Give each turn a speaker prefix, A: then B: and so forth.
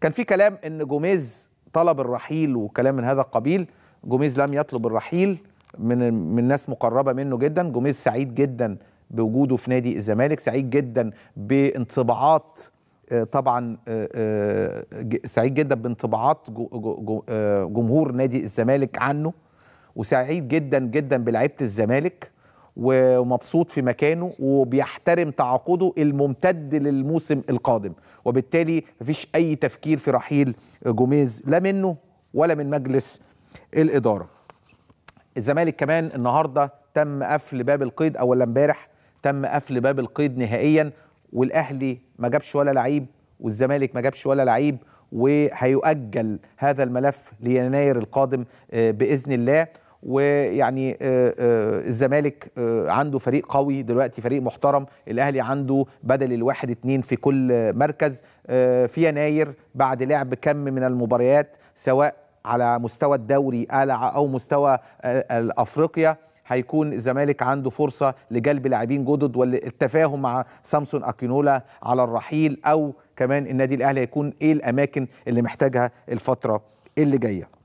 A: كان في كلام ان جوميز طلب الرحيل وكلام من هذا القبيل جوميز لم يطلب الرحيل من من ناس مقربه منه جدا جوميز سعيد جدا بوجوده في نادي الزمالك سعيد جدا بانطباعات آه، طبعا آه، آه، سعيد جدا بانطباعات جمهور نادي الزمالك عنه وسعيد جدا جدا بلعيبه الزمالك ومبسوط في مكانه وبيحترم تعاقده الممتد للموسم القادم وبالتالي مفيش اي تفكير في رحيل جوميز لا منه ولا من مجلس الاداره الزمالك كمان النهارده تم قفل باب القيد او امبارح تم قفل باب القيد نهائيا والاهلي ما جابش ولا لعيب والزمالك ما جابش ولا لعيب وهيؤجل هذا الملف ليناير القادم آه، باذن الله ويعني آه، آه، الزمالك آه، عنده فريق قوي دلوقتي فريق محترم الاهلي عنده بدل الواحد اتنين في كل مركز في يناير بعد لعب كم من المباريات سواء على مستوى الدوري او مستوى افريقيا هيكون الزمالك عنده فرصه لجلب لاعبين جدد والتفاهم مع سامسون اكينولا على الرحيل او كمان النادي الاهلي هيكون ايه الاماكن اللي محتاجها الفتره اللي جايه